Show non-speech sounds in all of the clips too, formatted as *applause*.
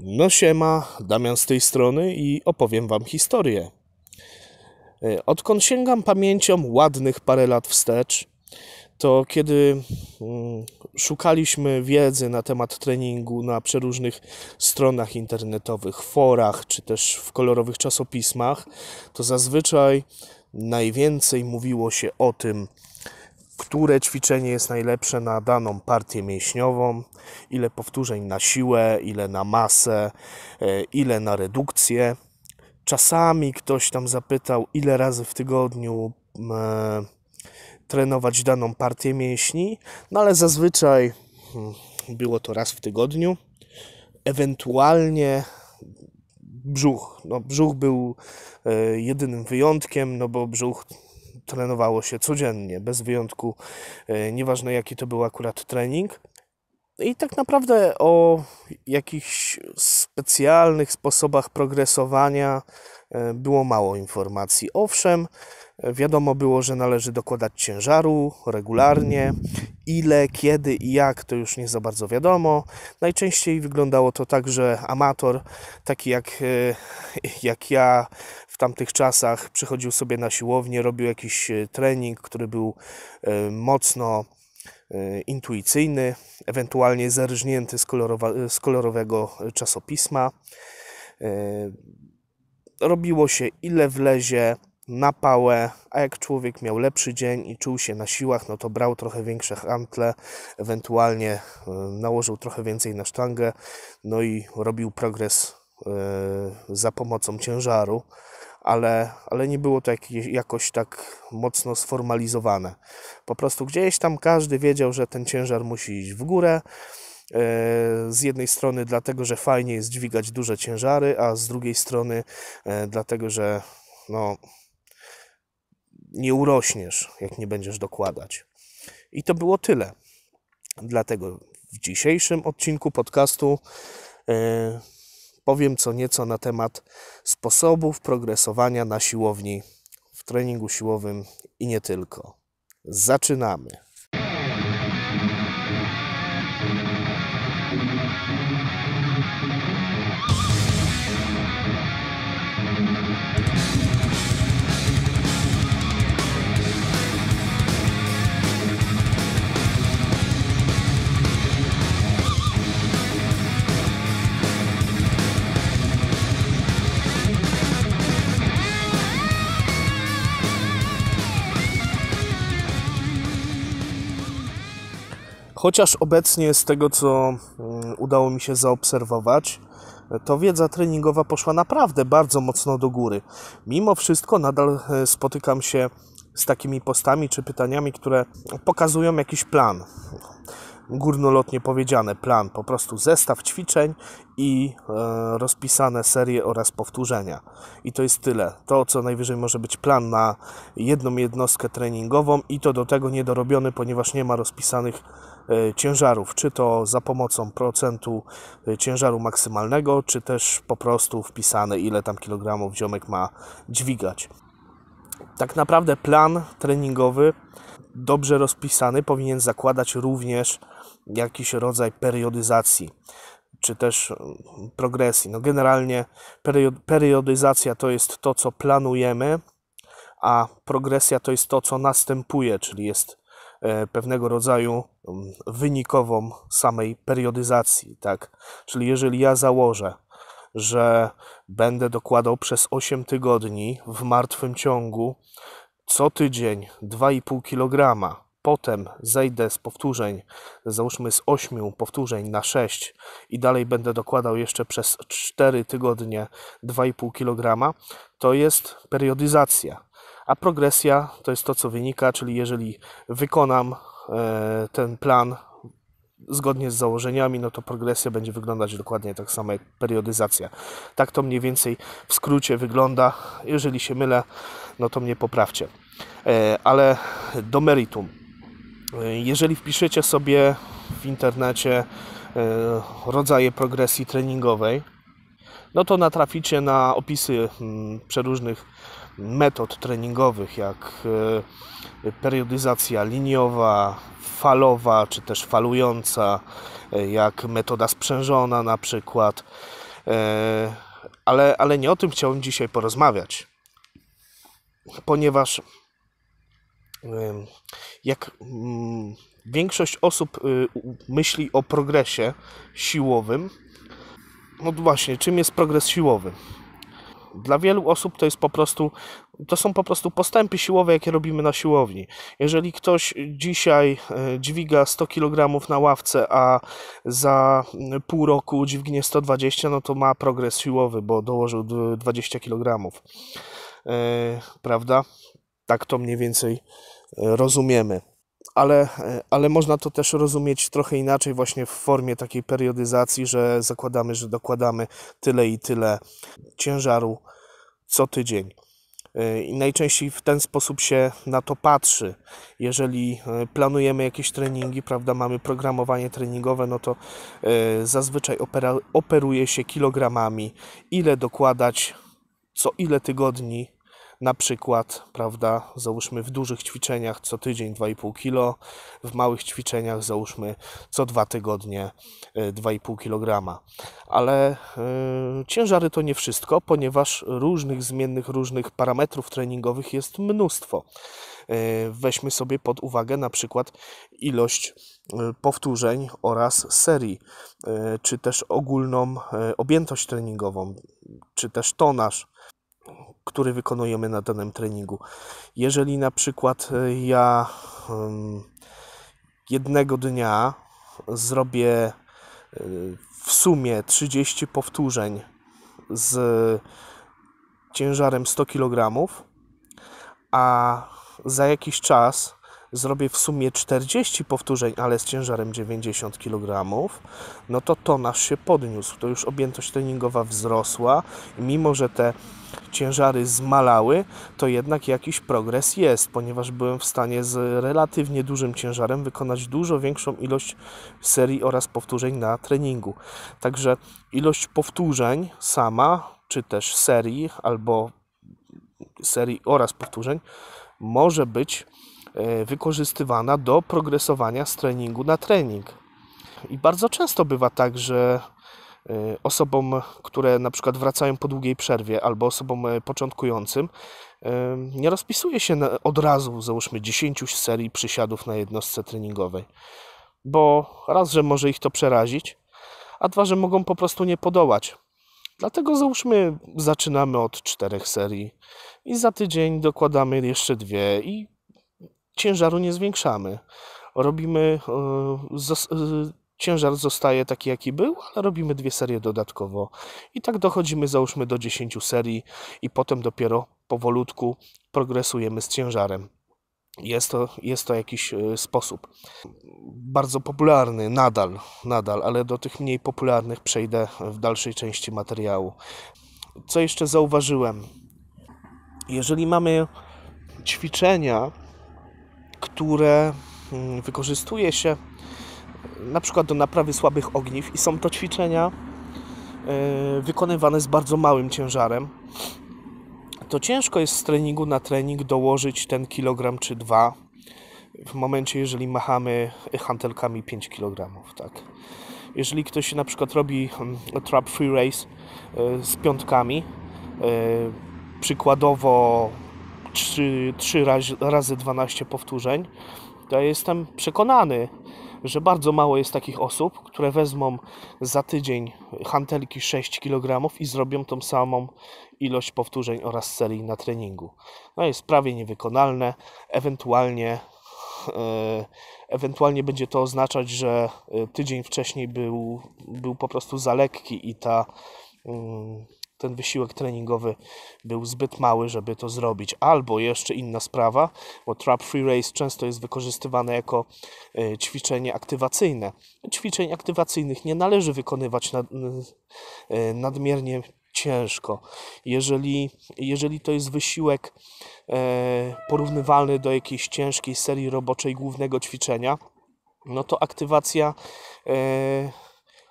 No siema, Damian z tej strony i opowiem Wam historię. E, odkąd sięgam pamięcią ładnych parę lat wstecz, to kiedy mm, szukaliśmy wiedzy na temat treningu na przeróżnych stronach internetowych, forach czy też w kolorowych czasopismach, to zazwyczaj najwięcej mówiło się o tym, które ćwiczenie jest najlepsze na daną partię mięśniową, ile powtórzeń na siłę, ile na masę, e, ile na redukcję. Czasami ktoś tam zapytał, ile razy w tygodniu e, trenować daną partię mięśni, no ale zazwyczaj hmm, było to raz w tygodniu. Ewentualnie brzuch. No, brzuch był e, jedynym wyjątkiem, no bo brzuch trenowało się codziennie, bez wyjątku, e, nieważne jaki to był akurat trening. I tak naprawdę o jakichś specjalnych sposobach progresowania e, było mało informacji. Owszem, Wiadomo było, że należy dokładać ciężaru regularnie. Ile, kiedy i jak to już nie za bardzo wiadomo. Najczęściej wyglądało to tak, że amator, taki jak, e, jak ja w tamtych czasach, przychodził sobie na siłownię, robił jakiś e, trening, który był e, mocno intuicyjny, ewentualnie zerżnięty z, kolorowa, z kolorowego czasopisma. Robiło się ile wlezie na pałę, a jak człowiek miał lepszy dzień i czuł się na siłach, no to brał trochę większe hantle, ewentualnie e, nałożył trochę więcej na sztangę, no i robił progres e, za pomocą ciężaru, ale, ale nie było to jakoś tak mocno sformalizowane. Po prostu gdzieś tam każdy wiedział, że ten ciężar musi iść w górę, e, z jednej strony dlatego, że fajnie jest dźwigać duże ciężary, a z drugiej strony dlatego, że no, nie urośniesz, jak nie będziesz dokładać. I to było tyle. Dlatego w dzisiejszym odcinku podcastu e, powiem co nieco na temat sposobów progresowania na siłowni, w treningu siłowym i nie tylko. Zaczynamy. Chociaż obecnie z tego, co mm, udało mi się zaobserwować, to wiedza treningowa poszła naprawdę bardzo mocno do góry. Mimo wszystko nadal e, spotykam się z takimi postami czy pytaniami, które pokazują jakiś plan. Górnolotnie powiedziane plan, po prostu zestaw ćwiczeń i e, rozpisane serie oraz powtórzenia. I to jest tyle. To, co najwyżej może być plan na jedną jednostkę treningową, i to do tego niedorobiony, ponieważ nie ma rozpisanych E, ciężarów, czy to za pomocą procentu e, ciężaru maksymalnego, czy też po prostu wpisane ile tam kilogramów ziomek ma dźwigać. Tak naprawdę plan treningowy dobrze rozpisany powinien zakładać również jakiś rodzaj periodyzacji czy też e, progresji. No generalnie periodyzacja to jest to, co planujemy, a progresja to jest to, co następuje, czyli jest E, pewnego rodzaju mm, wynikową samej periodyzacji, tak? Czyli jeżeli ja założę, że będę dokładał przez 8 tygodni w martwym ciągu co tydzień 2,5 kg, potem zejdę z powtórzeń, załóżmy z 8 powtórzeń na 6 i dalej będę dokładał jeszcze przez 4 tygodnie 2,5 kg, to jest periodyzacja a progresja to jest to, co wynika, czyli jeżeli wykonam e, ten plan zgodnie z założeniami, no to progresja będzie wyglądać dokładnie tak samo jak periodyzacja. Tak to mniej więcej w skrócie wygląda. Jeżeli się mylę, no to mnie poprawcie. E, ale do meritum. E, jeżeli wpiszecie sobie w internecie rodzaje progresji treningowej, no to natraficie na opisy mm, przeróżnych metod treningowych, jak e, periodyzacja liniowa, falowa czy też falująca, e, jak metoda sprzężona na przykład. E, ale, ale nie o tym chciałbym dzisiaj porozmawiać, ponieważ jak mm, większość osób y, myśli o progresie siłowym, no właśnie, czym jest progres siłowy? Dla wielu osób to jest po prostu, to są po prostu postępy siłowe, jakie robimy na siłowni. Jeżeli ktoś dzisiaj e, dźwiga 100 kg na ławce, a za pół roku dźwignie 120, no to ma progres siłowy, bo dołożył 20 kg. E, prawda? Tak to mniej więcej e, rozumiemy ale, e, ale można to też rozumieć trochę inaczej, właśnie w formie takiej periodyzacji, że zakładamy, że dokładamy tyle i tyle ciężaru co tydzień. E, I najczęściej w ten sposób się na to patrzy. Jeżeli e, planujemy jakieś treningi, prawda, mamy programowanie treningowe, no to zazwyczaj opera, operuje się kilogramami, ile dokładać co ile tygodni na przykład, prawda, załóżmy w dużych ćwiczeniach co tydzień 2,5 kg, w małych ćwiczeniach załóżmy co dwa tygodnie 2,5 e, kg. Ale yy, ciężary to nie wszystko, ponieważ różnych zmiennych, różnych parametrów treningowych jest mnóstwo. Yy, weźmy sobie pod uwagę na przykład ilość powtórzeń oraz serii, czy też ogólną objętość treningową, czy też tonaż który wykonujemy na danym treningu. Jeżeli na przykład e, ja jednego dnia zrobię e, w sumie 30 powtórzeń z ciężarem 100 kg, a za jakiś czas zrobię w sumie 40 powtórzeń, ale z ciężarem 90 kg, no to tonaż się podniósł, to już objętość treningowa wzrosła i mimo, że te ciężary zmalały, to jednak jakiś progres jest, ponieważ byłem w stanie z relatywnie dużym ciężarem wykonać dużo większą ilość serii oraz powtórzeń na treningu. Także ilość powtórzeń sama, czy też serii albo serii oraz powtórzeń może być E, wykorzystywana do progresowania z treningu na trening. I bardzo często bywa tak, że e, osobom, które na przykład wracają po długiej przerwie albo osobom e, początkującym, nie rozpisuje się od razu, załóżmy, 10 serii przysiadów na jednostce treningowej, bo raz, że może ich to przerazić, a dwa, że mogą po prostu nie podołać. Dlatego załóżmy, zaczynamy od czterech serii i za tydzień dokładamy jeszcze dwie i ciężaru nie zwiększamy. Robimy, e, e, ciężar zostaje taki jaki był, ale robimy dwie serie dodatkowo. I tak dochodzimy załóżmy do 10 serii i potem dopiero powolutku progresujemy z ciężarem. Jest to, jest to jakiś e, sposób. Bardzo popularny nadal, nadal, ale do tych mniej popularnych przejdę w dalszej części materiału. Co jeszcze zauważyłem? Jeżeli mamy ćwiczenia, które mm, wykorzystuje się e, na przykład do naprawy słabych ogniw i są to ćwiczenia e, wykonywane z bardzo małym ciężarem, to ciężko jest z treningu na trening dołożyć ten kilogram czy dwa w momencie, jeżeli machamy hantelkami 5 kg. Tak? Jeżeli ktoś na przykład robi mm, trap free race e, z piątkami, przykładowo 3, 3 razy 12 powtórzeń, to ja jestem przekonany, że bardzo mało jest takich osób, które wezmą za tydzień hantelki 6 kg i zrobią tą samą ilość powtórzeń oraz serii na treningu. No jest prawie niewykonalne, ewentualnie e, ewentualnie będzie to oznaczać, że e, tydzień wcześniej był, był po prostu za lekki i ta mm, ten wysiłek treningowy był zbyt mały, żeby to zrobić. Albo jeszcze inna sprawa, bo Trap Free Race często jest wykorzystywane jako e, ćwiczenie aktywacyjne. Ćwiczeń aktywacyjnych nie należy wykonywać e, nadmiernie ciężko. Jeżeli, jeżeli to jest wysiłek e, porównywalny do jakiejś ciężkiej serii roboczej głównego ćwiczenia, no to aktywacja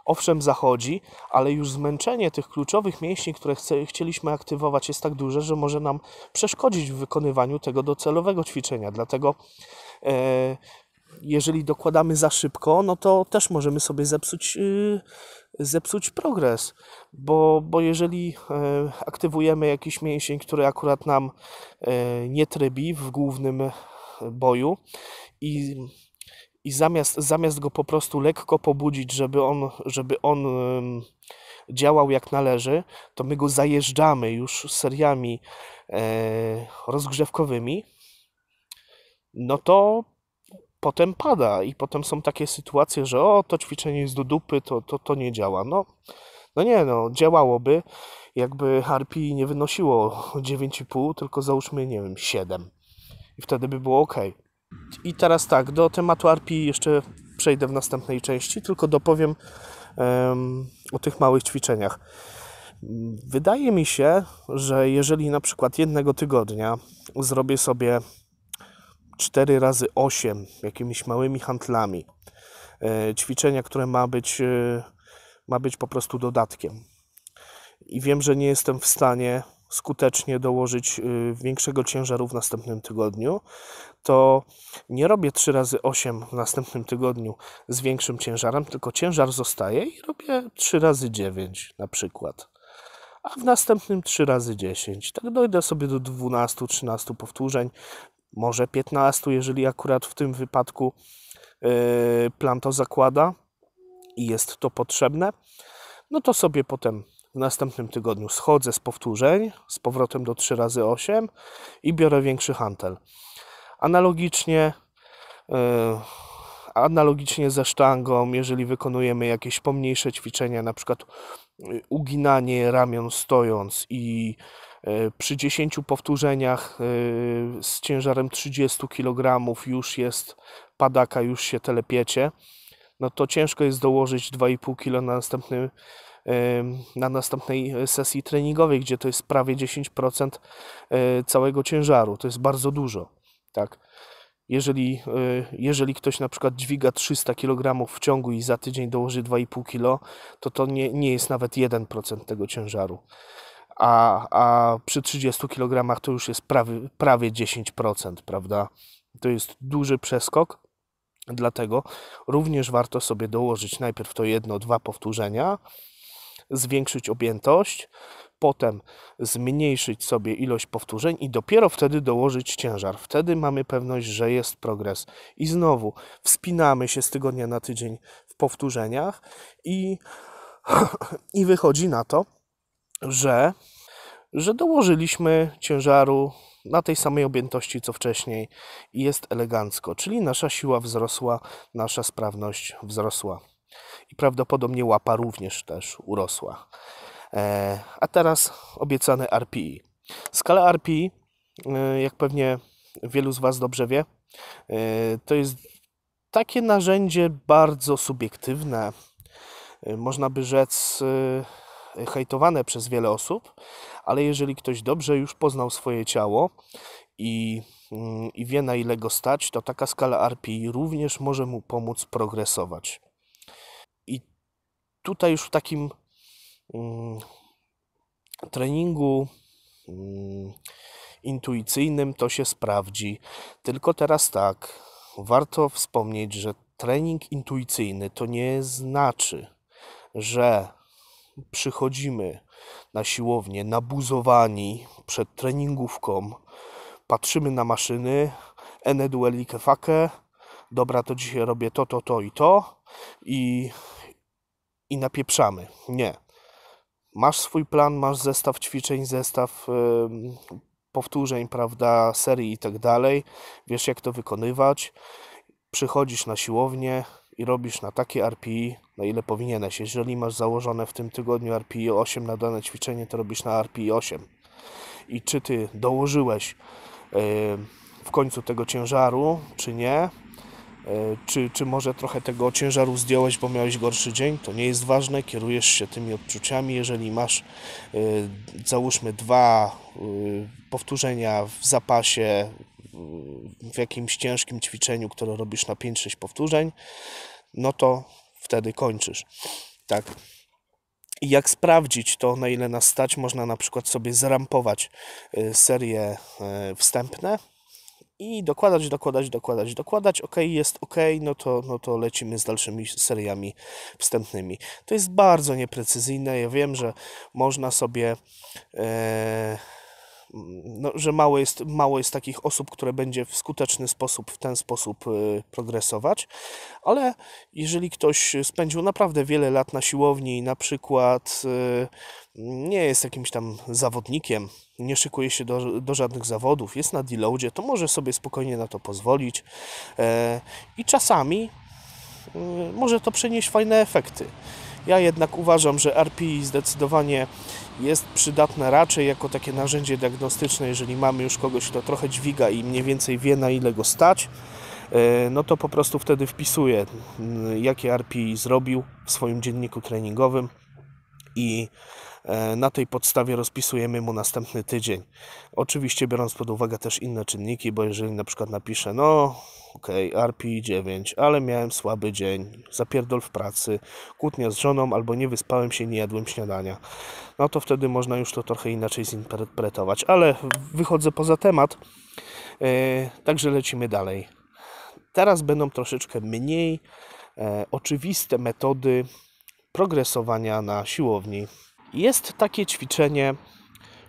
owszem zachodzi, ale już zmęczenie tych kluczowych mięśni, które chce, chcieliśmy aktywować, jest tak duże, że może nam przeszkodzić w wykonywaniu tego docelowego ćwiczenia. Dlatego e, jeżeli dokładamy za szybko, no to też możemy sobie zepsuć, y, zepsuć progres, bo, bo jeżeli e, aktywujemy jakiś mięsień, który akurat nam e, nie trybi w głównym e, boju i i zamiast, zamiast go po prostu lekko pobudzić, żeby on, żeby on działał jak należy, to my go zajeżdżamy już seriami e, rozgrzewkowymi, no to potem pada i potem są takie sytuacje, że o, to ćwiczenie jest do dupy, to, to, to nie działa. No, no nie, no, działałoby, jakby harpi nie wynosiło 9,5, tylko załóżmy, nie wiem, 7. I wtedy by było ok. I teraz tak, do tematu RPI jeszcze przejdę w następnej części, tylko dopowiem um, o tych małych ćwiczeniach. Wydaje mi się, że jeżeli na przykład jednego tygodnia zrobię sobie 4 razy 8 jakimiś małymi handlami, e, ćwiczenia, które ma być, e, ma być po prostu dodatkiem, i wiem, że nie jestem w stanie skutecznie dołożyć y, większego ciężaru w następnym tygodniu, to nie robię 3 razy 8 w następnym tygodniu z większym ciężarem, tylko ciężar zostaje i robię 3 razy 9 na przykład. A w następnym 3 razy 10. Tak dojdę sobie do 12-13 powtórzeń, może 15, jeżeli akurat w tym wypadku yy, plan to zakłada i jest to potrzebne. No to sobie potem w następnym tygodniu schodzę z powtórzeń, z powrotem do 3 razy 8 i biorę większy hantel. Analogicznie, e, analogicznie ze sztangą, jeżeli wykonujemy jakieś pomniejsze ćwiczenia, na przykład e, uginanie ramion stojąc i e, przy 10 powtórzeniach z ciężarem 30 kg już jest padaka, już się telepiecie, no to ciężko jest dołożyć 2,5 kg na następnym na następnej sesji treningowej, gdzie to jest prawie 10% całego ciężaru. To jest bardzo dużo tak? Jeżeli, y, jeżeli ktoś na przykład dźwiga 300 kg w ciągu i za tydzień dołoży 2,5 kg, to to nie, nie jest nawet 1% tego ciężaru. A, a przy 30 kg to już jest prawie, prawie 10%, prawda? To jest duży przeskok. Dlatego również warto sobie dołożyć najpierw to jedno, dwa powtórzenia, zwiększyć objętość, potem zmniejszyć sobie ilość powtórzeń i dopiero wtedy dołożyć ciężar. Wtedy mamy pewność, że jest progres. I znowu wspinamy się z tygodnia na tydzień w powtórzeniach i, i wychodzi na to, że, że dołożyliśmy ciężaru na tej samej objętości co wcześniej i jest elegancko, czyli nasza siła wzrosła, nasza sprawność wzrosła i prawdopodobnie łapa również też urosła. E, a teraz obiecane RPI. Skala RPI, e, jak pewnie wielu z Was dobrze wie, e, to jest takie narzędzie bardzo subiektywne, można by rzec hejtowane przez wiele osób, ale jeżeli ktoś dobrze już poznał swoje ciało i, mm, i wie na ile go stać, to taka skala RPI również może mu pomóc progresować. I tutaj już w takim Mm, treningu mm, intuicyjnym to się sprawdzi. Tylko teraz tak, warto wspomnieć, że trening intuicyjny to nie znaczy, że przychodzimy na siłownię nabuzowani przed treningówką, patrzymy na maszyny, ene duelike fake, dobra, to dzisiaj robię to, to, to i to i, i napieprzamy. Nie masz swój plan, masz zestaw ćwiczeń, zestaw yy, powtórzeń, prawda, serii i tak dalej, wiesz jak to wykonywać, przychodzisz na siłownię i robisz na takie RPI, na ile powinieneś. Jeżeli masz założone w tym tygodniu RPI 8 na dane ćwiczenie, to robisz na RPI 8. I czy ty dołożyłeś yy, w końcu tego ciężaru, czy nie, E, czy, czy może trochę tego ciężaru zdjąłeś, bo miałeś gorszy dzień, to nie jest ważne, kierujesz się tymi odczuciami. Jeżeli masz, e, załóżmy, dwa e, powtórzenia w zapasie w jakimś ciężkim ćwiczeniu, które robisz na 5-6 powtórzeń, no to wtedy kończysz. Tak. I jak sprawdzić to, na ile nas stać, można na przykład sobie zrampować serie wstępne, i dokładać, dokładać, dokładać, dokładać, ok, jest ok, no to, no to lecimy z dalszymi seriami wstępnymi. To jest bardzo nieprecyzyjne, ja wiem, że można sobie... E, Mm, no, że mało jest, mało jest takich osób, które będzie w skuteczny sposób, w ten sposób y, progresować, ale jeżeli ktoś spędził naprawdę wiele lat na siłowni, na przykład y, nie jest jakimś tam zawodnikiem, nie szykuje się do, do żadnych zawodów, jest na deloadzie, to może sobie spokojnie na to pozwolić e, i czasami y, może to przynieść fajne efekty. Ja jednak uważam, że RPI zdecydowanie jest przydatne raczej jako takie narzędzie diagnostyczne, jeżeli mamy już kogoś, kto trochę dźwiga i mniej więcej wie na ile go stać, e, no to po prostu wtedy wpisuje, mm, jakie RPI zrobił w swoim dzienniku treningowym i e, na tej podstawie rozpisujemy mu następny tydzień. Oczywiście biorąc pod uwagę też inne czynniki, bo jeżeli na przykład napiszę, no ok, RP9, ale miałem słaby dzień, zapierdol w pracy, kłótnia z żoną albo nie wyspałem się, nie jadłem śniadania. No to wtedy można już to trochę inaczej zinterpretować, ale wychodzę poza temat, e, także lecimy dalej. Teraz będą troszeczkę mniej e, oczywiste metody progresowania na siłowni. Jest takie ćwiczenie,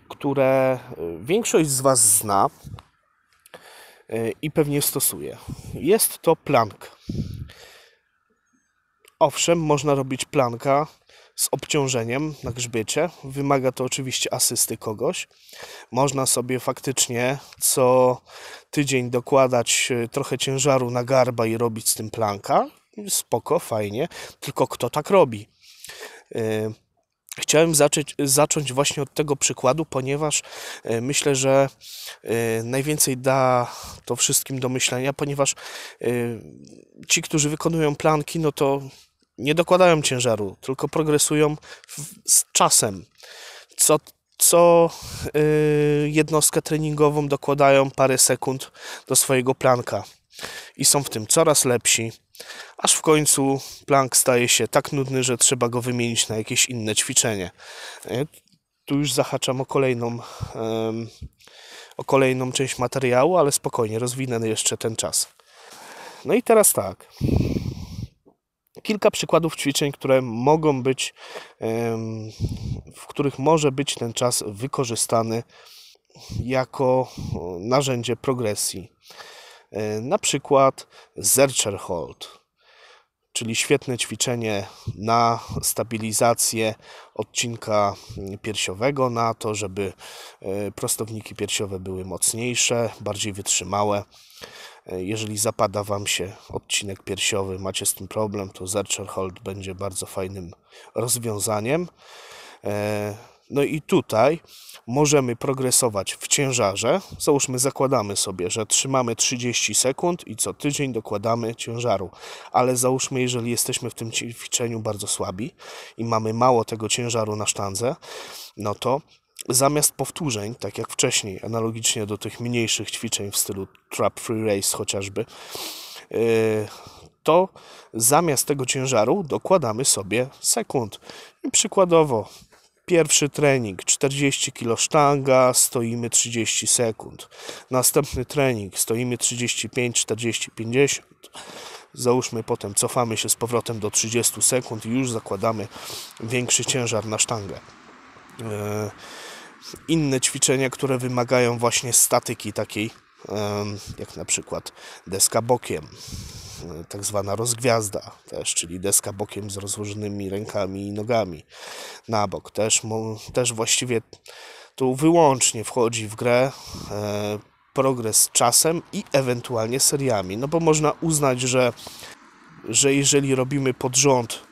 które e, większość z Was zna, i pewnie stosuje. Jest to plank. Owszem, można robić planka z obciążeniem na grzbiecie. Wymaga to oczywiście asysty kogoś. Można sobie faktycznie co tydzień dokładać e, trochę ciężaru na garba i robić z tym planka. Spoko, fajnie, tylko kto tak robi? E, Chciałem zacząć, zacząć właśnie od tego przykładu, ponieważ e, myślę, że e, najwięcej da to wszystkim do myślenia, ponieważ e, ci, którzy wykonują planki, no to nie dokładają ciężaru, tylko progresują z czasem. Co, co jednostkę treningową dokładają parę sekund do swojego planka i są w tym coraz lepsi aż w końcu plank staje się tak nudny, że trzeba go wymienić na jakieś inne ćwiczenie. E, tu już zahaczam o kolejną, o kolejną część materiału, ale spokojnie, rozwinę jeszcze ten czas. No i teraz tak. Kilka przykładów ćwiczeń, które mogą być, w których może być ten czas wykorzystany jako narzędzie progresji. E, na przykład Zercher Hold, czyli świetne ćwiczenie na stabilizację odcinka mm, piersiowego, na to, żeby e, prostowniki piersiowe były mocniejsze, bardziej wytrzymałe. E, jeżeli zapada Wam się odcinek piersiowy, macie z tym problem, to Zercher Hold będzie bardzo fajnym rozwiązaniem. No i tutaj możemy progresować w ciężarze. Załóżmy, zakładamy sobie, że trzymamy 30 sekund i co tydzień dokładamy ciężaru. Ale załóżmy, jeżeli jesteśmy w tym ćwiczeniu bardzo słabi i mamy mało tego ciężaru na sztandze, no to zamiast powtórzeń, tak jak wcześniej, analogicznie do tych mniejszych ćwiczeń w stylu Trap Free Race chociażby, yy, to zamiast tego ciężaru dokładamy sobie sekund. I przykładowo Pierwszy trening 40 kg sztanga, stoimy 30 sekund. Następny trening stoimy 35, 40, 50. Załóżmy potem cofamy się z powrotem do 30 sekund i już zakładamy większy ciężar na sztangę. E, inne ćwiczenia, które wymagają właśnie statyki takiej jak na przykład deska bokiem, e, tak zwana rozgwiazda też, czyli deska bokiem z rozłożonymi rękami i nogami na bok. Też, też właściwie tu wyłącznie wchodzi w grę e, progres czasem i ewentualnie seriami, no bo można uznać, że, że jeżeli robimy pod rząd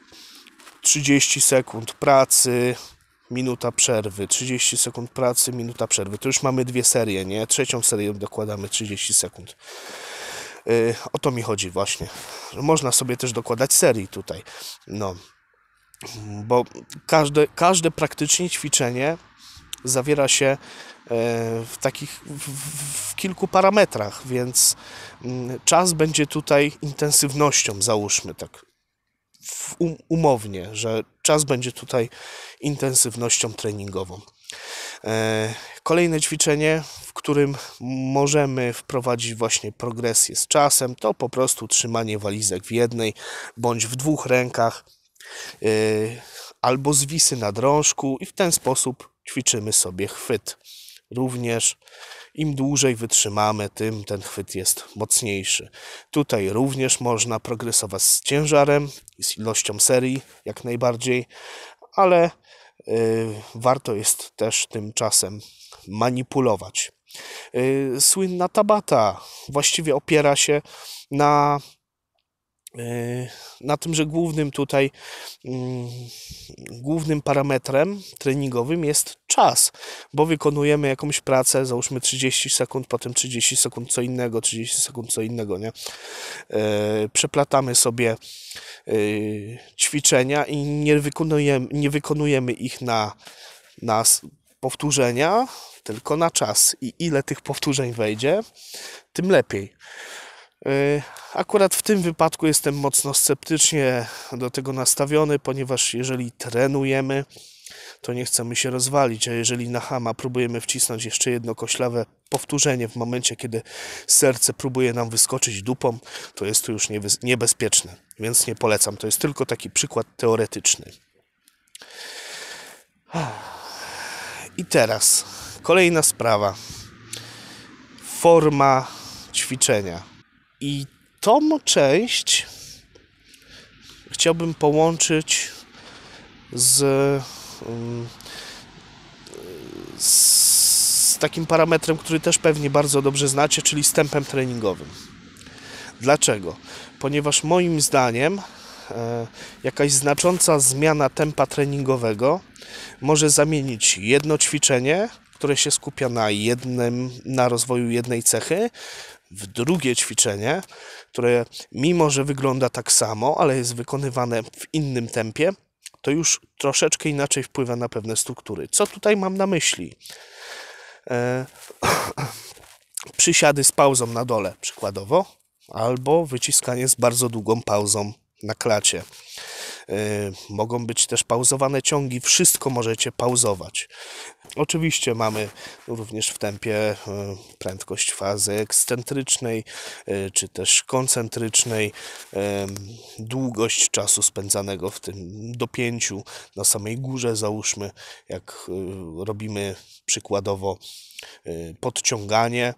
30 sekund pracy, minuta przerwy, 30 sekund pracy, minuta przerwy. To już mamy dwie serie, nie? Trzecią serię dokładamy 30 sekund. Yy, o to mi chodzi właśnie. Można sobie też dokładać serii tutaj. No. Bo każde, każde praktycznie ćwiczenie zawiera się e, w takich w, w, kilku parametrach, więc mm, czas będzie tutaj intensywnością, załóżmy tak um, umownie, że czas będzie tutaj intensywnością treningową. E, kolejne ćwiczenie, w którym możemy wprowadzić właśnie progresję z czasem, to po prostu trzymanie walizek w jednej bądź w dwóch rękach e, albo zwisy na drążku i w ten sposób ćwiczymy sobie chwyt. Również im dłużej wytrzymamy, tym ten chwyt jest mocniejszy. Tutaj również można progresować z ciężarem i z ilością serii jak najbardziej, ale y, warto jest też tymczasem manipulować. Y, słynna tabata właściwie opiera się na Yy, na tym, że głównym tutaj mm, głównym parametrem treningowym jest czas, bo wykonujemy jakąś pracę, załóżmy 30 sekund, potem 30 sekund co innego, 30 sekund co innego, nie? Yy, przeplatamy sobie yy, ćwiczenia i nie wykonujemy, nie wykonujemy ich na, na powtórzenia, tylko na czas i ile tych powtórzeń wejdzie, tym lepiej. Akurat w tym wypadku jestem mocno sceptycznie do tego nastawiony, ponieważ jeżeli trenujemy, to nie chcemy się rozwalić, a jeżeli na hama próbujemy wcisnąć jeszcze jedno koślawe powtórzenie w momencie, kiedy serce próbuje nam wyskoczyć dupą, to jest to już niebezpieczne, więc nie polecam. To jest tylko taki przykład teoretyczny. I teraz kolejna sprawa. Forma ćwiczenia. I tą część chciałbym połączyć mm, z, z takim parametrem, który też pewnie bardzo dobrze znacie, czyli z tempem treningowym. Dlaczego? Ponieważ moim zdaniem e, jakaś znacząca zmiana tempa treningowego może zamienić jedno ćwiczenie, które się skupia na jednym, na rozwoju jednej cechy, w drugie ćwiczenie, które mimo, że wygląda tak samo, ale jest wykonywane w innym tempie, to już troszeczkę inaczej wpływa na pewne struktury. Co tutaj mam na myśli? E, *clears throat* przysiady z pauzą na dole przykładowo, albo wyciskanie z bardzo długą pauzą na klacie. E, mogą być też pauzowane ciągi, wszystko możecie pauzować. Oczywiście mamy również w tempie e, prędkość fazy ekscentrycznej e, czy też koncentrycznej, e, długość czasu spędzanego w tym dopięciu na samej górze, załóżmy, jak robimy przykładowo podciąganie,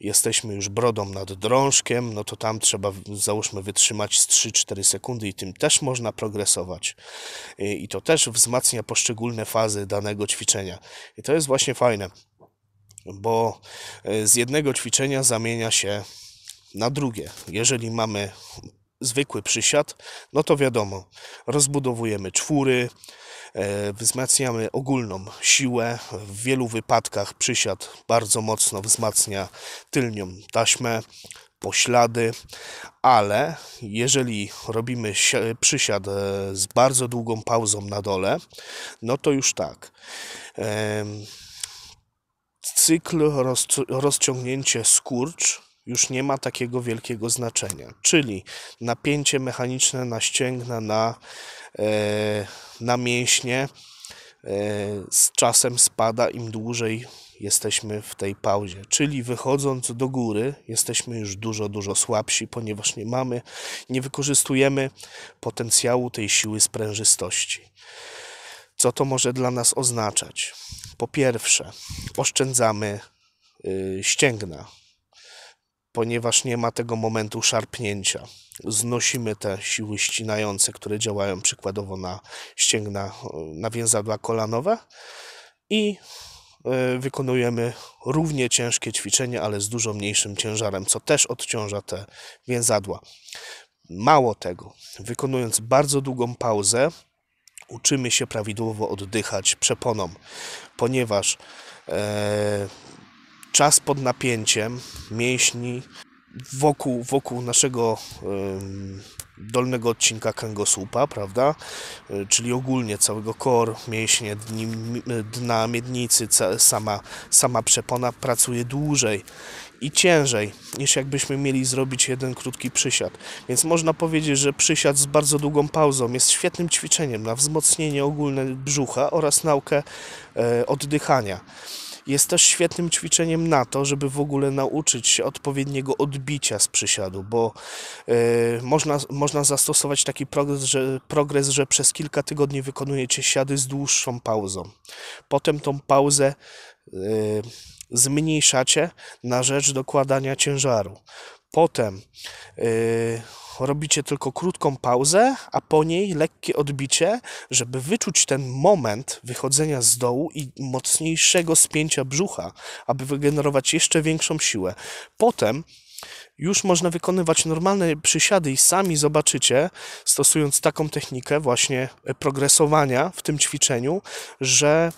jesteśmy już brodą nad drążkiem, no to tam trzeba załóżmy wytrzymać z 3-4 sekundy i tym też można progresować. I to też wzmacnia poszczególne fazy danego ćwiczenia. I to jest właśnie fajne, bo e, z jednego ćwiczenia zamienia się na drugie. Jeżeli mamy zwykły przysiad, no to wiadomo, rozbudowujemy czwóry, e, wzmacniamy ogólną siłę. W wielu wypadkach przysiad bardzo mocno wzmacnia tylnią taśmę, poślady, ale jeżeli robimy przysiad e, z bardzo długą pauzą na dole, no to już tak. Cykl rozciągnięcie skurcz już nie ma takiego wielkiego znaczenia, czyli napięcie mechaniczne na ścięgna, na, e, na mięśnie e, z czasem spada im dłużej jesteśmy w tej pauzie, czyli wychodząc do góry, jesteśmy już dużo, dużo słabsi, ponieważ nie mamy, nie wykorzystujemy potencjału tej siły sprężystości. Co to może dla nas oznaczać? Po pierwsze, oszczędzamy y, ścięgna, ponieważ nie ma tego momentu szarpnięcia. Znosimy te siły ścinające, które działają przykładowo na ścięgna, y, na więzadła kolanowe i E, wykonujemy równie ciężkie ćwiczenie, ale z dużo mniejszym ciężarem, co też odciąża te więzadła. Mało tego, wykonując bardzo długą pauzę, uczymy się prawidłowo oddychać przeponą, ponieważ e, czas pod napięciem mięśni wokół, wokół naszego dolnego odcinka kręgosłupa, prawda? E, czyli ogólnie całego kor, mięśnie, dni, dna miednicy, sama, sama przepona pracuje dłużej i ciężej niż jakbyśmy mieli zrobić jeden krótki przysiad. Więc można powiedzieć, że przysiad z bardzo długą pauzą jest świetnym ćwiczeniem na wzmocnienie ogólne brzucha oraz naukę e, oddychania. Jest też świetnym ćwiczeniem na to, żeby w ogóle nauczyć się odpowiedniego odbicia z przysiadu, bo e, można, można zastosować taki progres że, progres, że przez kilka tygodni wykonujecie siady z dłuższą pauzą. Potem tą pauzę yy, zmniejszacie na rzecz dokładania ciężaru. Potem yy, robicie tylko krótką pauzę, a po niej lekkie odbicie, żeby wyczuć ten moment wychodzenia z dołu i mocniejszego spięcia brzucha, aby wygenerować jeszcze większą siłę. Potem już można wykonywać normalne przysiady i sami zobaczycie, stosując taką technikę właśnie e, progresowania w tym ćwiczeniu, że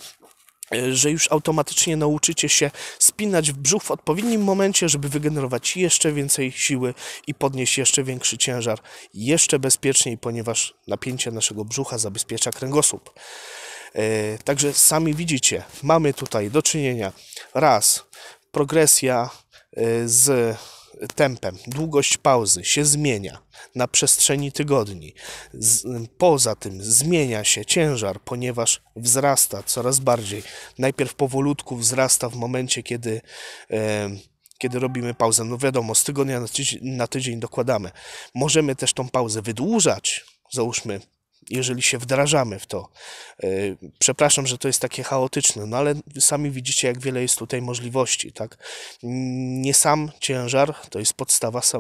że już automatycznie nauczycie się spinać w brzuch w odpowiednim momencie, żeby wygenerować jeszcze więcej siły i podnieść jeszcze większy ciężar, jeszcze bezpieczniej, ponieważ napięcie naszego brzucha zabezpiecza kręgosłup. E, także sami widzicie, mamy tutaj do czynienia raz progresja e, z tempem, długość pauzy się zmienia na przestrzeni tygodni. Z, poza tym zmienia się ciężar, ponieważ wzrasta coraz bardziej. Najpierw powolutku wzrasta w momencie, kiedy. E, kiedy robimy pauzę, no wiadomo, z tygodnia na tydzień, na tydzień dokładamy. Możemy też tą pauzę wydłużać, załóżmy jeżeli się wdrażamy w to. E, przepraszam, że to jest takie chaotyczne, no ale sami widzicie, jak wiele jest tutaj możliwości, tak? Nie sam ciężar to jest podstawa e,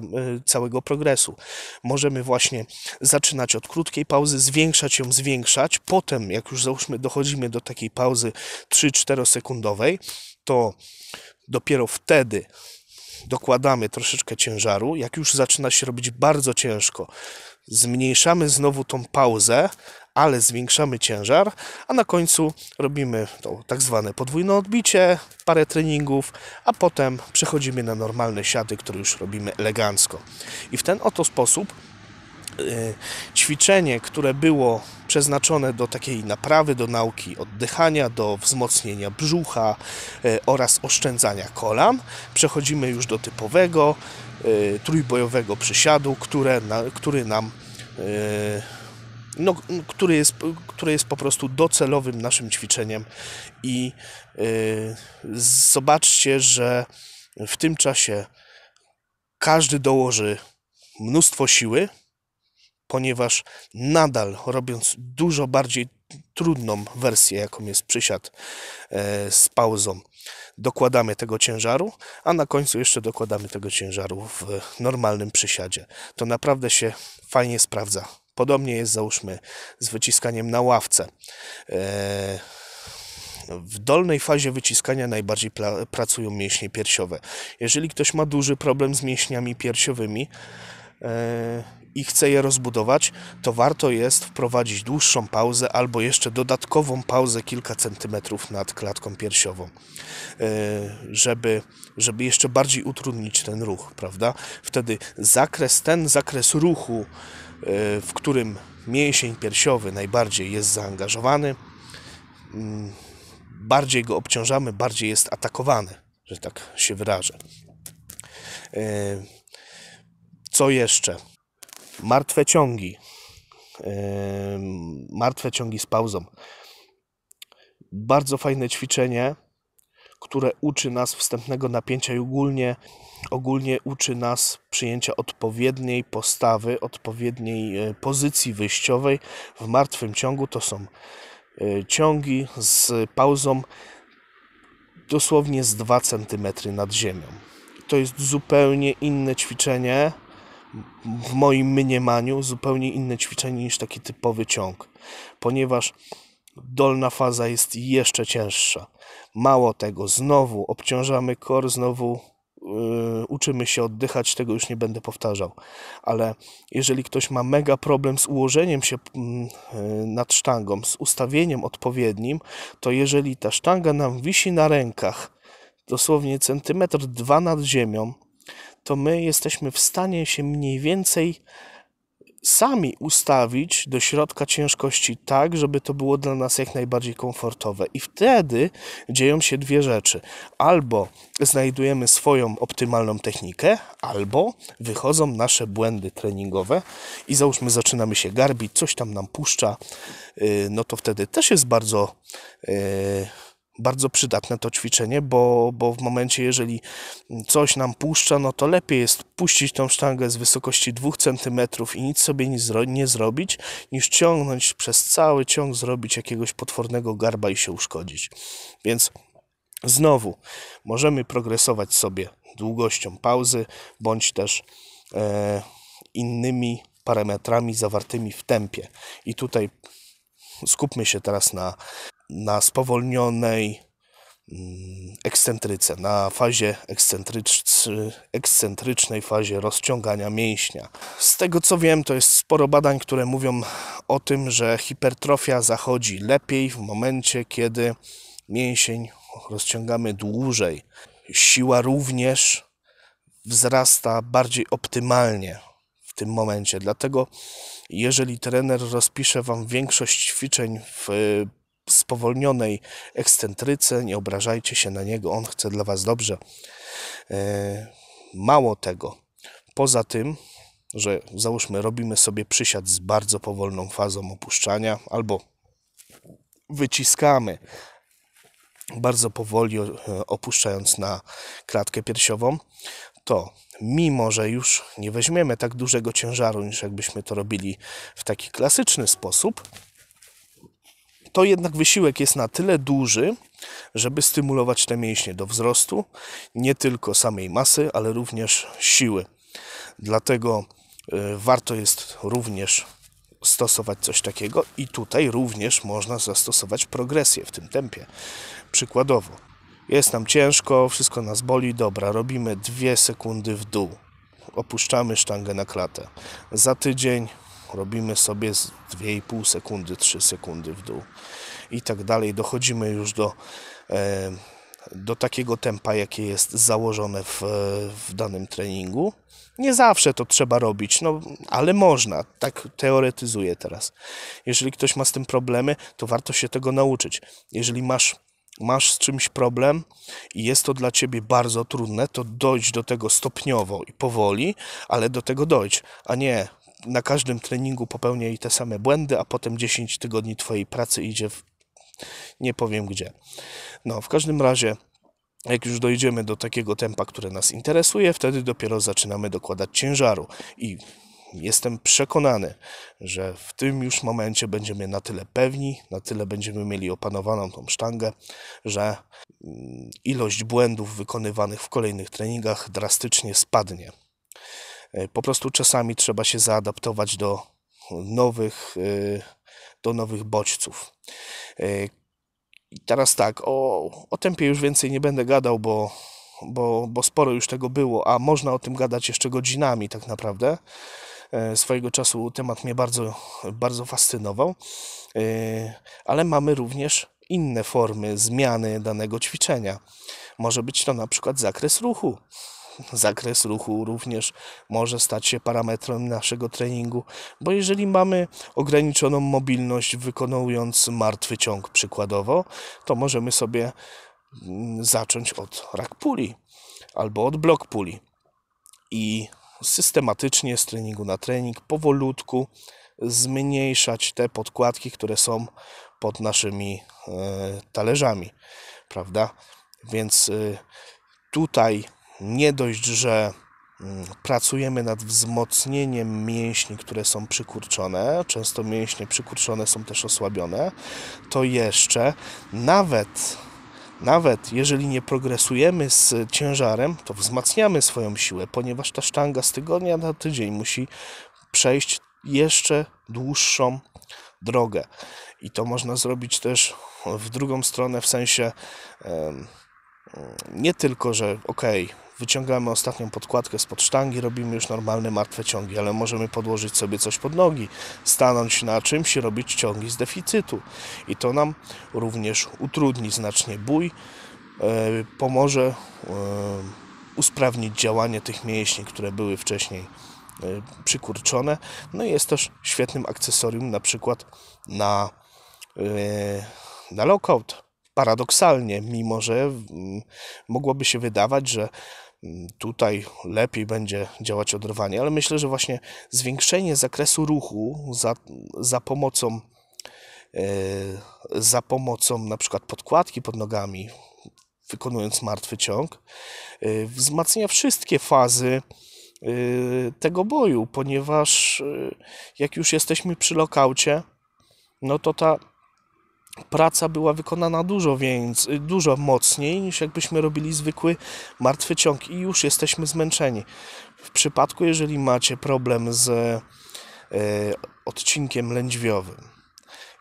całego progresu. Możemy właśnie zaczynać od krótkiej pauzy, zwiększać ją, zwiększać, potem jak już załóżmy dochodzimy do takiej pauzy 3-4 sekundowej, to dopiero wtedy dokładamy troszeczkę ciężaru, jak już zaczyna się robić bardzo ciężko, zmniejszamy znowu tą pauzę, ale zwiększamy ciężar, a na końcu robimy to tak zwane podwójne odbicie, parę treningów, a potem przechodzimy na normalne siady, które już robimy elegancko. I w ten oto sposób Y, ćwiczenie, które było przeznaczone do takiej naprawy, do nauki oddychania, do wzmocnienia brzucha y, oraz oszczędzania kolan. Przechodzimy już do typowego y, trójbojowego przysiadu, które, który nam no, który, jest, który jest po prostu docelowym naszym ćwiczeniem i zobaczcie, że w tym czasie każdy dołoży mnóstwo siły, ponieważ nadal robiąc dużo bardziej trudną wersję, jaką jest przysiad e, z pauzą, dokładamy tego ciężaru, a na końcu jeszcze dokładamy tego ciężaru w normalnym przysiadzie. To naprawdę się fajnie sprawdza. Podobnie jest załóżmy z wyciskaniem na ławce. E, w dolnej fazie wyciskania najbardziej pracują mięśnie piersiowe. Jeżeli ktoś ma duży problem z mięśniami piersiowymi, e, i chce je rozbudować, to warto jest wprowadzić dłuższą pauzę albo jeszcze dodatkową pauzę kilka centymetrów nad klatką piersiową, e, żeby, żeby jeszcze bardziej utrudnić ten ruch, prawda? Wtedy zakres, ten zakres ruchu, e, w którym mięsień piersiowy najbardziej jest zaangażowany, mm, bardziej go obciążamy, bardziej jest atakowany, że tak się wyrażę. E, co jeszcze? Martwe ciągi. Martwe ciągi z pauzą. Bardzo fajne ćwiczenie, które uczy nas wstępnego napięcia i ogólnie, ogólnie uczy nas przyjęcia odpowiedniej postawy, odpowiedniej e, pozycji wyjściowej w martwym ciągu. To są e, ciągi z pauzą dosłownie z 2 cm nad ziemią. To jest zupełnie inne ćwiczenie w moim mniemaniu zupełnie inne ćwiczenie niż taki typowy ciąg, ponieważ dolna faza jest jeszcze cięższa. Mało tego, znowu obciążamy kor, znowu yy, uczymy się oddychać, tego już nie będę powtarzał. Ale jeżeli ktoś ma mega problem z ułożeniem się mm, yy, nad sztangą, z ustawieniem odpowiednim, to jeżeli ta sztanga nam wisi na rękach, dosłownie centymetr dwa nad ziemią, to my jesteśmy w stanie się mniej więcej sami ustawić do środka ciężkości tak, żeby to było dla nas jak najbardziej komfortowe. I wtedy dzieją się dwie rzeczy. Albo znajdujemy swoją optymalną technikę, albo wychodzą nasze błędy treningowe i załóżmy zaczynamy się garbić, coś tam nam puszcza, y, no to wtedy też jest bardzo y, bardzo przydatne to ćwiczenie, bo, bo w momencie, jeżeli coś nam puszcza, no to lepiej jest puścić tą sztangę z wysokości 2 cm i nic sobie nie, zro nie zrobić, niż ciągnąć przez cały ciąg, zrobić jakiegoś potwornego garba i się uszkodzić. Więc znowu możemy progresować sobie długością pauzy, bądź też e, innymi parametrami zawartymi w tempie. I tutaj skupmy się teraz na na spowolnionej mm, ekscentryce, na fazie ekscentrycznej fazie rozciągania mięśnia. Z tego co wiem, to jest sporo badań, które mówią o tym, że hipertrofia zachodzi lepiej w momencie, kiedy mięsień rozciągamy dłużej. Siła również wzrasta bardziej optymalnie w tym momencie. Dlatego jeżeli trener rozpisze Wam większość ćwiczeń w spowolnionej ekscentryce, nie obrażajcie się na niego, on chce dla was dobrze. E, mało tego, poza tym, że załóżmy, robimy sobie przysiad z bardzo powolną fazą opuszczania albo wyciskamy bardzo powoli e, opuszczając na klatkę piersiową, to mimo, że już nie weźmiemy tak dużego ciężaru, niż jakbyśmy to robili w taki klasyczny sposób, to jednak wysiłek jest na tyle duży, żeby stymulować te mięśnie do wzrostu, nie tylko samej masy, ale również siły. Dlatego e, warto jest również stosować coś takiego i tutaj również można zastosować progresję w tym tempie. Przykładowo, jest nam ciężko, wszystko nas boli, dobra, robimy dwie sekundy w dół. Opuszczamy sztangę na klatę. Za tydzień robimy sobie 2,5 sekundy, 3 sekundy w dół i tak dalej. Dochodzimy już do, e, do takiego tempa, jakie jest założone w, w danym treningu. Nie zawsze to trzeba robić, no, ale można, tak teoretyzuję teraz. Jeżeli ktoś ma z tym problemy, to warto się tego nauczyć. Jeżeli masz masz z czymś problem i jest to dla ciebie bardzo trudne, to dojdź do tego stopniowo i powoli, ale do tego dojdź, a nie na każdym treningu popełnia i te same błędy, a potem 10 tygodni Twojej pracy idzie w nie powiem gdzie. No, w każdym razie, jak już dojdziemy do takiego tempa, które nas interesuje, wtedy dopiero zaczynamy dokładać ciężaru i jestem przekonany, że w tym już momencie będziemy na tyle pewni, na tyle będziemy mieli opanowaną tą sztangę, że mm, ilość błędów wykonywanych w kolejnych treningach drastycznie spadnie. E, po prostu czasami trzeba się zaadaptować do nowych, e, do nowych bodźców. E, I teraz tak, o, o tempie już więcej nie będę gadał, bo, bo, bo sporo już tego było, a można o tym gadać jeszcze godzinami tak naprawdę. Swojego czasu temat mnie bardzo, bardzo fascynował, ale mamy również inne formy zmiany danego ćwiczenia. Może być to na przykład zakres ruchu zakres ruchu również może stać się parametrem naszego treningu, bo jeżeli mamy ograniczoną mobilność wykonując martwy ciąg przykładowo, to możemy sobie mm, zacząć od rack puli albo od blok puli i systematycznie z treningu na trening powolutku zmniejszać te podkładki, które są pod naszymi e, talerzami, prawda? Więc y, tutaj nie dość, że mm, pracujemy nad wzmocnieniem mięśni, które są przykurczone, często mięśnie przykurczone są też osłabione, to jeszcze nawet nawet jeżeli nie progresujemy z ciężarem, to wzmacniamy swoją siłę, ponieważ ta sztanga z tygodnia na tydzień musi przejść jeszcze dłuższą drogę. I to można zrobić też w drugą stronę, w sensie. Yy, nie tylko, że okej, okay, wyciągamy ostatnią podkładkę spod sztangi, robimy już normalne martwe ciągi, ale możemy podłożyć sobie coś pod nogi, stanąć na czymś i robić ciągi z deficytu. I to nam również utrudni znacznie bój, e, pomoże e, usprawnić działanie tych mięśni, które były wcześniej e, przykurczone. No i jest też świetnym akcesorium na przykład na, na lockout Paradoksalnie, mimo że mm, mogłoby się wydawać, że mm, tutaj lepiej będzie działać oderwanie, ale myślę, że właśnie zwiększenie zakresu ruchu za, za pomocą e, za pomocą na przykład podkładki pod nogami, wykonując martwy ciąg, e, wzmacnia wszystkie fazy e, tego boju, ponieważ jak już jesteśmy przy lokaucie, no to ta praca była wykonana dużo więc y, dużo mocniej niż jakbyśmy robili zwykły martwy ciąg i już jesteśmy zmęczeni. W przypadku, jeżeli macie problem z e, odcinkiem lędźwiowym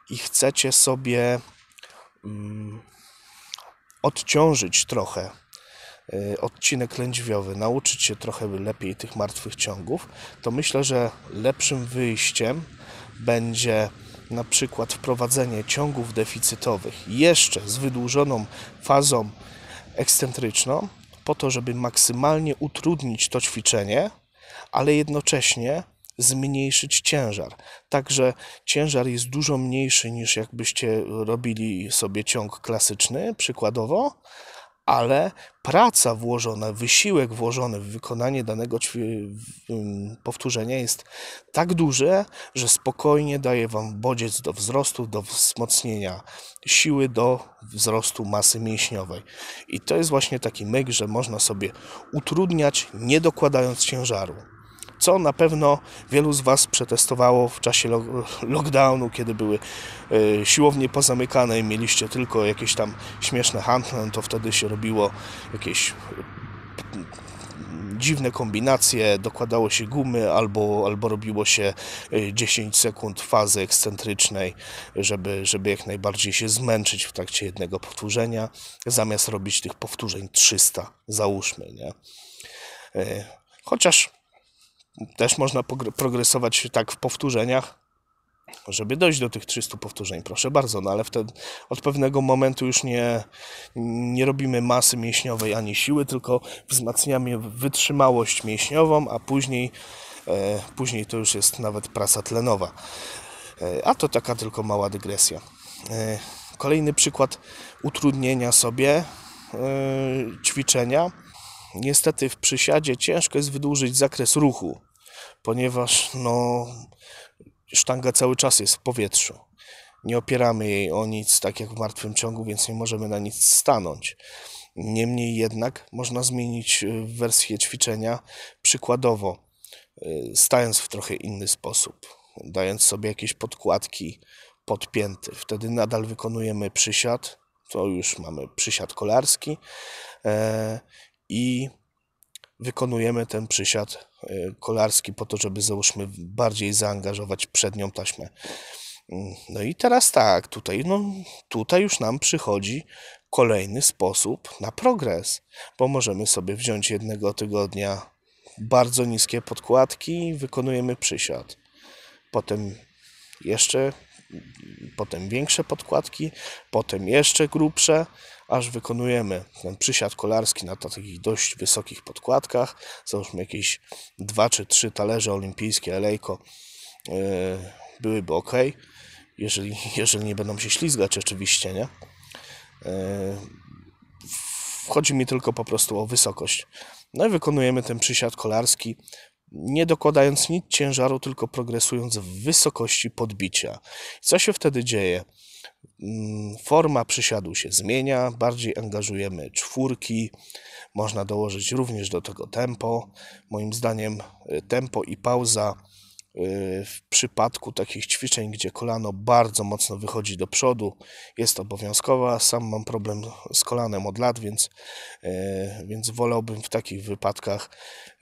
i chcecie sobie mm, odciążyć trochę e, odcinek lędźwiowy, nauczyć się trochę lepiej tych martwych ciągów, to myślę, że lepszym wyjściem będzie na przykład wprowadzenie ciągów deficytowych jeszcze z wydłużoną fazą ekscentryczną, po to, żeby maksymalnie utrudnić to ćwiczenie, ale jednocześnie zmniejszyć ciężar. Także ciężar jest dużo mniejszy niż jakbyście robili sobie ciąg klasyczny, przykładowo, ale praca włożona, wysiłek włożony w wykonanie danego powtórzenia jest tak duże, że spokojnie daje Wam bodziec do wzrostu, do wzmocnienia siły, do wzrostu masy mięśniowej. I to jest właśnie taki myk, że można sobie utrudniać, nie dokładając ciężaru co na pewno wielu z Was przetestowało w czasie lockdownu, kiedy były e, siłownie pozamykane i mieliście tylko jakieś tam śmieszne handle, no to wtedy się robiło jakieś e, dziwne kombinacje, dokładało się gumy albo, albo robiło się 10 e, sekund fazy ekscentrycznej, żeby, żeby jak najbardziej się zmęczyć w trakcie jednego powtórzenia, zamiast robić tych powtórzeń 300, załóżmy, nie? Chociaż też można progresować tak w powtórzeniach, żeby dojść do tych 300 powtórzeń, proszę bardzo, no ale wtedy od pewnego momentu już nie, nie robimy masy mięśniowej ani siły, tylko wzmacniamy wytrzymałość mięśniową, a później, e, później to już jest nawet praca tlenowa. E, a to taka tylko mała dygresja. E, kolejny przykład utrudnienia sobie e, ćwiczenia Niestety w przysiadzie ciężko jest wydłużyć zakres ruchu, ponieważ no, sztanga cały czas jest w powietrzu. Nie opieramy jej o nic, tak jak w martwym ciągu, więc nie możemy na nic stanąć. Niemniej jednak można zmienić y, wersję ćwiczenia przykładowo, y, stając w trochę inny sposób, dając sobie jakieś podkładki podpięte. Wtedy nadal wykonujemy przysiad, to już mamy przysiad kolarski e, i wykonujemy ten przysiad e, kolarski po to, żeby załóżmy bardziej zaangażować przednią taśmę. Mm, no i teraz tak, tutaj, no, tutaj już nam przychodzi kolejny sposób na progres, bo możemy sobie wziąć jednego tygodnia bardzo niskie podkładki, wykonujemy przysiad. Potem jeszcze, potem większe podkładki, potem jeszcze grubsze, aż wykonujemy ten przysiad kolarski na takich dość wysokich podkładkach, załóżmy jakieś dwa czy trzy talerze olimpijskie, alejko e, byłyby ok, jeżeli, *laughs* jeżeli nie będą się ślizgać oczywiście, nie? E, chodzi mi tylko po prostu o wysokość. No i wykonujemy ten przysiad kolarski, nie dokładając nic ciężaru, tylko progresując w wysokości podbicia. Co się wtedy dzieje? Mm, forma przysiadu się zmienia, bardziej angażujemy czwórki, można dołożyć również do tego tempo. Moim zdaniem y, tempo i pauza Y, w przypadku takich ćwiczeń, gdzie kolano bardzo mocno wychodzi do przodu, jest obowiązkowa. Sam mam problem z kolanem od lat, więc, y, więc wolałbym w takich wypadkach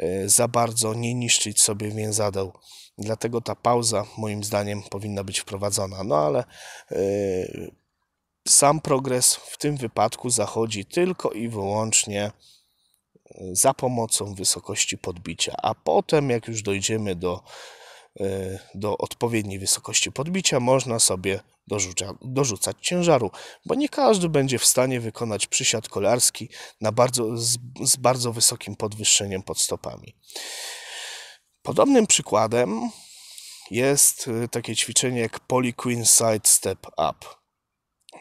y, za bardzo nie niszczyć sobie więzadeł. Dlatego ta pauza, moim zdaniem, powinna być wprowadzona. No ale sam progres w tym wypadku zachodzi tylko i wyłącznie za pomocą wysokości podbicia, a potem, jak już dojdziemy do E, do odpowiedniej wysokości podbicia można sobie dorzuca, dorzucać ciężaru, bo nie każdy będzie w stanie wykonać przysiad kolarski na bardzo, z, z bardzo wysokim podwyższeniem pod stopami. Podobnym przykładem jest e, takie ćwiczenie jak Poly Queen Side Step Up,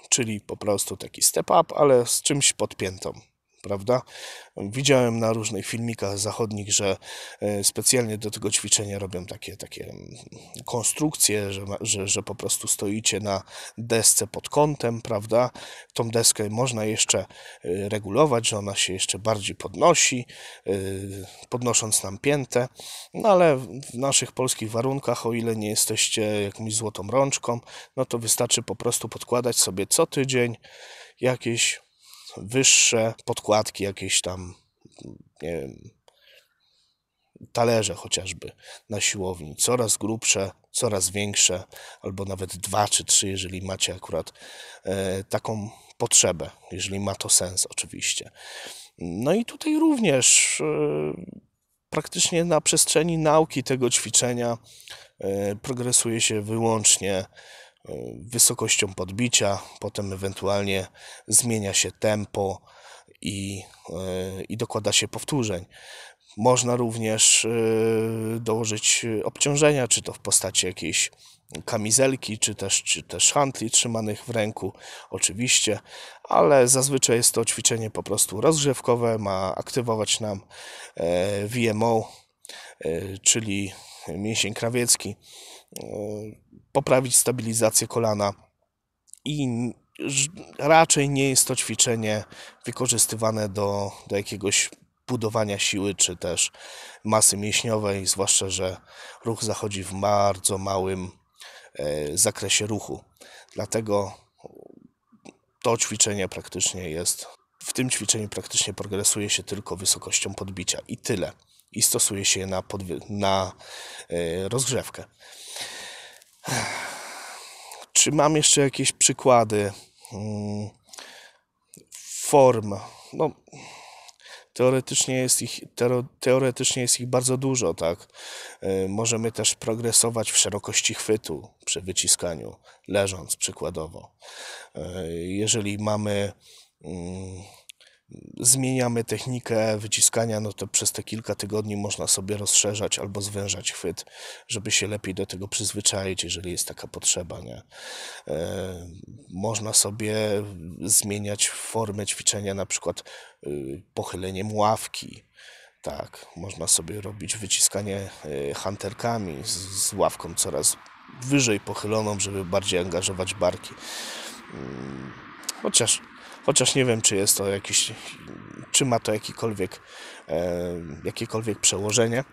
czyli po prostu taki step up, ale z czymś podpiętą prawda? Widziałem na różnych filmikach zachodnich, że e, specjalnie do tego ćwiczenia robią takie, takie mm, konstrukcje, że, że, że po prostu stoicie na desce pod kątem, prawda? Tą deskę można jeszcze e, regulować, że ona się jeszcze bardziej podnosi, e, podnosząc nam piętę, no ale w naszych polskich warunkach, o ile nie jesteście jakąś złotą rączką, no to wystarczy po prostu podkładać sobie co tydzień jakieś wyższe podkładki, jakieś tam, nie wiem, talerze chociażby na siłowni, coraz grubsze, coraz większe, albo nawet dwa czy trzy, jeżeli macie akurat e, taką potrzebę, jeżeli ma to sens oczywiście. No i tutaj również e, praktycznie na przestrzeni nauki tego ćwiczenia e, progresuje się wyłącznie E, wysokością podbicia, potem ewentualnie zmienia się tempo i, e, i dokłada się powtórzeń. Można również e, dołożyć obciążenia, czy to w postaci jakiejś kamizelki, czy też, czy też hantli trzymanych w ręku, oczywiście, ale zazwyczaj jest to ćwiczenie po prostu rozgrzewkowe, ma aktywować nam VMO, czyli mięsień krawiecki E, poprawić stabilizację kolana. I raczej nie jest to ćwiczenie wykorzystywane do, do jakiegoś budowania siły czy też masy mięśniowej, zwłaszcza, że ruch zachodzi w bardzo małym e, zakresie ruchu. Dlatego to ćwiczenie praktycznie jest, w tym ćwiczeniu praktycznie progresuje się tylko wysokością podbicia i tyle i stosuje się je na, na e, rozgrzewkę. Czy mam jeszcze jakieś przykłady mm, form? No, teoretycznie jest ich, teoretycznie jest ich bardzo dużo, tak? E, możemy też progresować w szerokości chwytu przy wyciskaniu, leżąc przykładowo. E, jeżeli mamy mm, zmieniamy technikę wyciskania, no to przez te kilka tygodni można sobie rozszerzać albo zwężać chwyt, żeby się lepiej do tego przyzwyczaić, jeżeli jest taka potrzeba. Nie? E, można sobie zmieniać formę ćwiczenia, na przykład y, pochyleniem ławki. Tak, można sobie robić wyciskanie e, hunterkami z, z ławką coraz wyżej pochyloną, żeby bardziej angażować barki. Mm, chociaż Chociaż nie wiem, czy jest to jakiś, czy ma to jakikolwiek, e, jakiekolwiek przełożenie.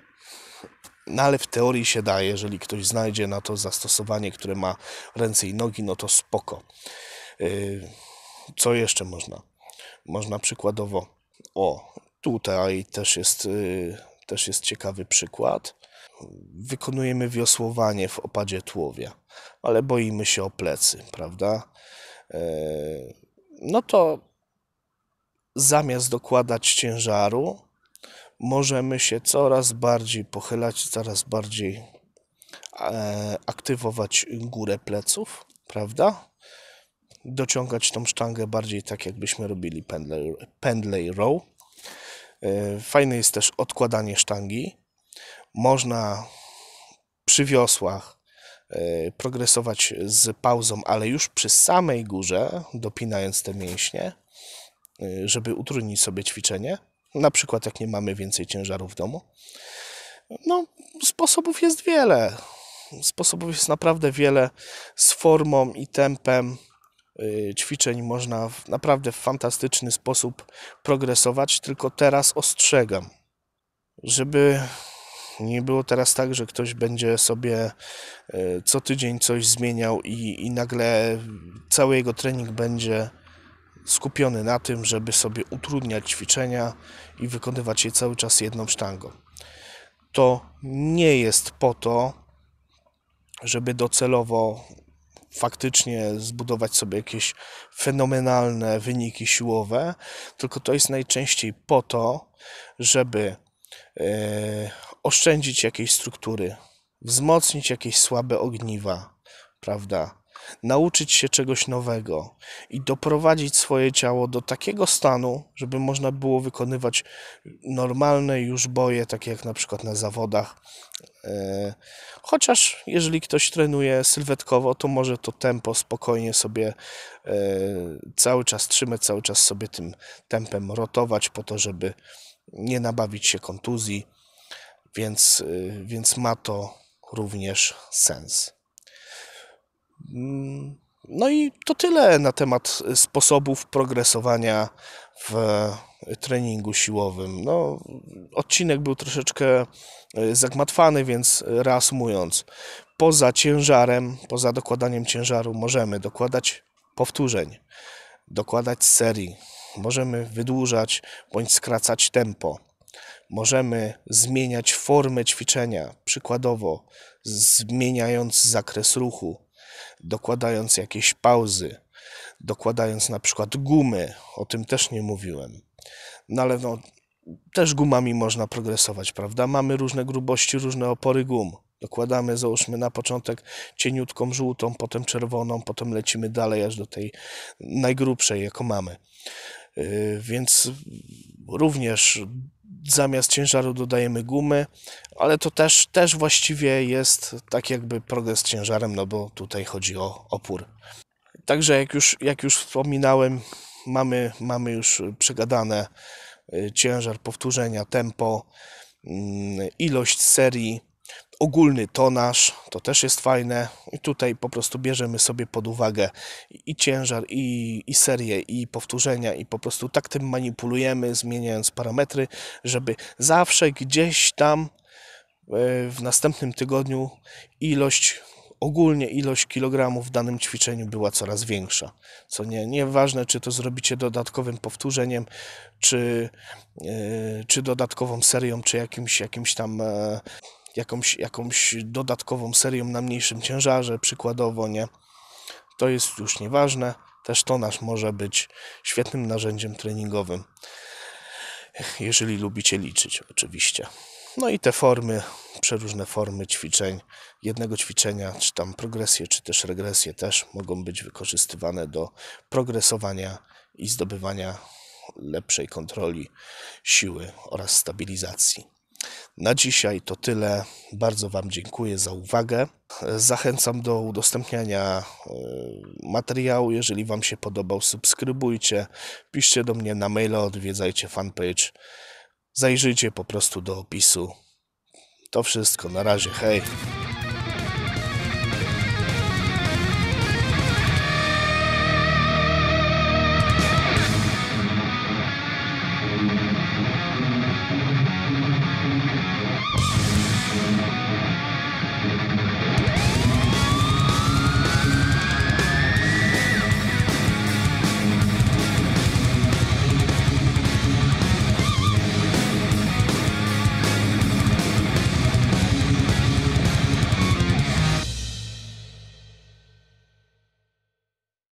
No ale w teorii się da, jeżeli ktoś znajdzie na to zastosowanie, które ma ręce i nogi, no to spoko. E, co jeszcze można? Można przykładowo, o, tutaj też jest, e, też jest ciekawy przykład. Wykonujemy wiosłowanie w opadzie tułowia, ale boimy się o plecy, prawda? no to zamiast dokładać ciężaru, możemy się coraz bardziej pochylać, coraz bardziej e, aktywować górę pleców, prawda? Dociągać tą sztangę bardziej tak, jakbyśmy robili pendlay, pendlay row. E, fajne jest też odkładanie sztangi. Można przy wiosłach E, progresować z pauzą, ale już przy samej górze, dopinając te mięśnie, e, żeby utrudnić sobie ćwiczenie. Na przykład, jak nie mamy więcej ciężarów w domu. No, sposobów jest wiele. Sposobów jest naprawdę wiele. Z formą i tempem e, ćwiczeń można w naprawdę w fantastyczny sposób progresować. Tylko teraz ostrzegam, żeby nie było teraz tak, że ktoś będzie sobie e, co tydzień coś zmieniał i, i nagle cały jego trening będzie skupiony na tym, żeby sobie utrudniać ćwiczenia i wykonywać je cały czas jedną sztangą. To nie jest po to, żeby docelowo faktycznie zbudować sobie jakieś fenomenalne wyniki siłowe, tylko to jest najczęściej po to, żeby e, oszczędzić jakiejś struktury, wzmocnić jakieś słabe ogniwa, prawda? Nauczyć się czegoś nowego i doprowadzić swoje ciało do takiego stanu, żeby można było wykonywać normalne już boje, takie jak na przykład na zawodach. E, chociaż jeżeli ktoś trenuje sylwetkowo, to może to tempo spokojnie sobie e, cały czas trzymać, cały czas sobie tym tempem rotować po to, żeby nie nabawić się kontuzji więc, y, więc ma to również sens. Mm, no i to tyle na temat sposobów progresowania w treningu siłowym. No, odcinek był troszeczkę y, zagmatwany, więc reasumując, poza ciężarem, poza dokładaniem ciężaru możemy dokładać powtórzeń, dokładać serii, możemy wydłużać bądź skracać tempo Możemy zmieniać formę ćwiczenia, przykładowo zmieniając zakres ruchu, dokładając jakieś pauzy, dokładając na przykład gumy, o tym też nie mówiłem. No ale no, też gumami można progresować, prawda? Mamy różne grubości, różne opory gum. Dokładamy, załóżmy na początek cieniutką żółtą, potem czerwoną, potem lecimy dalej aż do tej najgrubszej, jaką mamy. Yy, więc również zamiast ciężaru dodajemy gumy, ale to też, też właściwie jest tak jakby progres z ciężarem, no bo tutaj chodzi o opór. Także jak już, jak już wspominałem, mamy, mamy już przegadane y, ciężar powtórzenia, tempo, mm, ilość serii, ogólny tonaż, to też jest fajne i tutaj po prostu bierzemy sobie pod uwagę i ciężar, i, i serię, i powtórzenia i po prostu tak tym manipulujemy, zmieniając parametry, żeby zawsze gdzieś tam e, w następnym tygodniu ilość ogólnie ilość kilogramów w danym ćwiczeniu była coraz większa. Co nie, nieważne, czy to zrobicie dodatkowym powtórzeniem, czy, yy, czy dodatkową serią, czy jakimś, jakimś tam. Yy, jakąś, jakąś dodatkową serią na mniejszym ciężarze, przykładowo, nie? To jest już nieważne. Też tonaż może być świetnym narzędziem treningowym, jeżeli lubicie liczyć, oczywiście. No i te formy, przeróżne formy ćwiczeń, jednego ćwiczenia, czy tam progresje, czy też regresje, też mogą być wykorzystywane do progresowania i zdobywania lepszej kontroli siły oraz stabilizacji. Na dzisiaj to tyle. Bardzo Wam dziękuję za uwagę. Zachęcam do udostępniania e, materiału. Jeżeli Wam się podobał, subskrybujcie, piszcie do mnie na maila, odwiedzajcie fanpage, zajrzyjcie po prostu do opisu. To wszystko. Na razie. Hej!